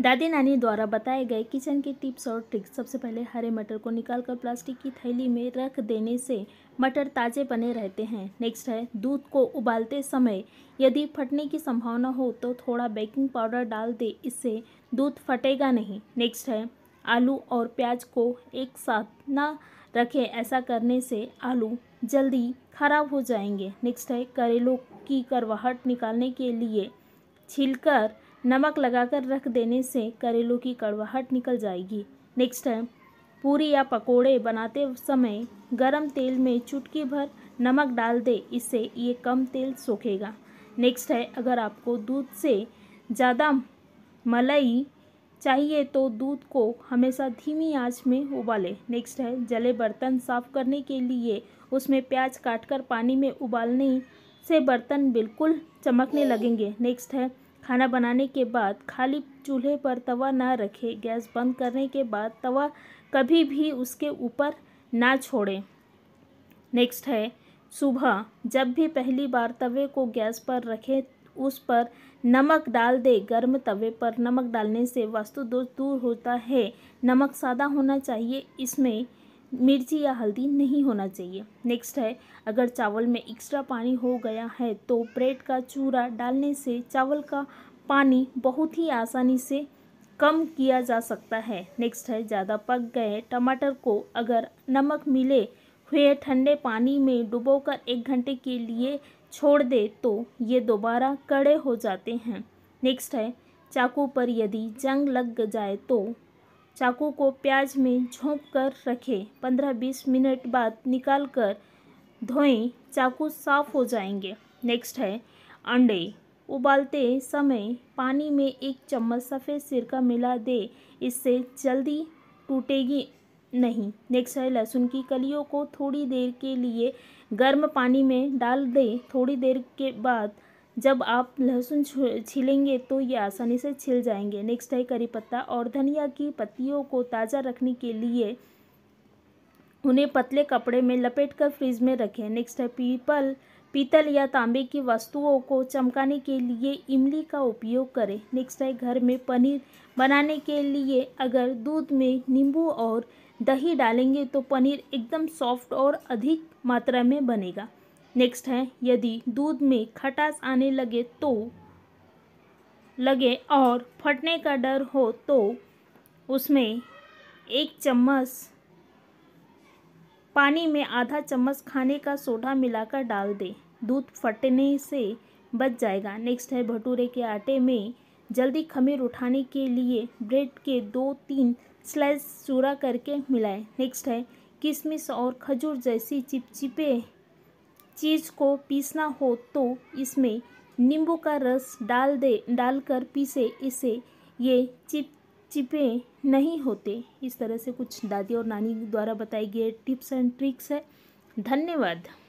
दादी नानी द्वारा बताए गए किचन के टिप्स और ट्रिक्स सबसे पहले हरे मटर को निकालकर प्लास्टिक की थैली में रख देने से मटर ताज़े बने रहते हैं नेक्स्ट है दूध को उबालते समय यदि फटने की संभावना हो तो थोड़ा बेकिंग पाउडर डाल दे इससे दूध फटेगा नहीं नेक्स्ट है आलू और प्याज को एक साथ ना रखें ऐसा करने से आलू जल्दी खराब हो जाएंगे नेक्स्ट है करेलों की करवाहट निकालने के लिए छिलकर नमक लगाकर रख देने से करेलों की कड़वाहट निकल जाएगी नेक्स्ट है पूरी या पकोड़े बनाते समय गरम तेल में चुटकी भर नमक डाल दे इससे ये कम तेल सोखेगा नेक्स्ट है अगर आपको दूध से ज़्यादा मलाई चाहिए तो दूध को हमेशा धीमी आंच में उबालें नेक्स्ट है जले बर्तन साफ करने के लिए उसमें प्याज काटकर पानी में उबालने से बर्तन बिल्कुल चमकने लगेंगे नेक्स्ट है खाना बनाने के बाद खाली चूल्हे पर तवा ना रखें गैस बंद करने के बाद तवा कभी भी उसके ऊपर ना छोड़ें नेक्स्ट है सुबह जब भी पहली बार तवे को गैस पर रखें उस पर नमक डाल दे गर्म तवे पर नमक डालने से वास्तु दोष दूर होता है नमक सादा होना चाहिए इसमें मिर्ची या हल्दी नहीं होना चाहिए नेक्स्ट है अगर चावल में एक्स्ट्रा पानी हो गया है तो ब्रेड का चूरा डालने से चावल का पानी बहुत ही आसानी से कम किया जा सकता है नेक्स्ट है ज़्यादा पक गए टमाटर को अगर नमक मिले हुए ठंडे पानी में डुबोकर एक घंटे के लिए छोड़ दे तो ये दोबारा कड़े हो जाते हैं नेक्स्ट है चाकू पर यदि जंग लग जाए तो चाकू को प्याज में झोंक कर रखें पंद्रह बीस मिनट बाद निकाल कर धोएं चाकू साफ हो जाएंगे नेक्स्ट है अंडे उबालते समय पानी में एक चम्मच सफ़ेद सिरका मिला दे इससे जल्दी टूटेगी नहीं नेक्स्ट है लहसुन की कलियों को थोड़ी देर के लिए गर्म पानी में डाल दें थोड़ी देर के बाद जब आप लहसुन छीलेंगे तो ये आसानी से छिल जाएंगे नेक्स्ट है करी पत्ता और धनिया की पत्तियों को ताज़ा रखने के लिए उन्हें पतले कपड़े में लपेटकर फ्रिज में रखें नेक्स्ट है पीपल पीतल या तांबे की वस्तुओं को चमकाने के लिए इमली का उपयोग करें नेक्स्ट है घर में पनीर बनाने के लिए अगर दूध में नींबू और दही डालेंगे तो पनीर एकदम सॉफ्ट और अधिक मात्रा में बनेगा नेक्स्ट है यदि दूध में खटास आने लगे तो लगे और फटने का डर हो तो उसमें एक चम्मच पानी में आधा चम्मच खाने का सोडा मिलाकर डाल दें दूध फटने से बच जाएगा नेक्स्ट है भटूरे के आटे में जल्दी खमीर उठाने के लिए ब्रेड के दो तीन स्लाइस चूरा करके मिलाएं नेक्स्ट है किशमिश और खजूर जैसी चिपचिपे चीज़ को पीसना हो तो इसमें नींबू का रस डाल दे डालकर पीसे इसे ये चिप चिपे नहीं होते इस तरह से कुछ दादी और नानी द्वारा बताई गई टिप्स एंड ट्रिक्स है धन्यवाद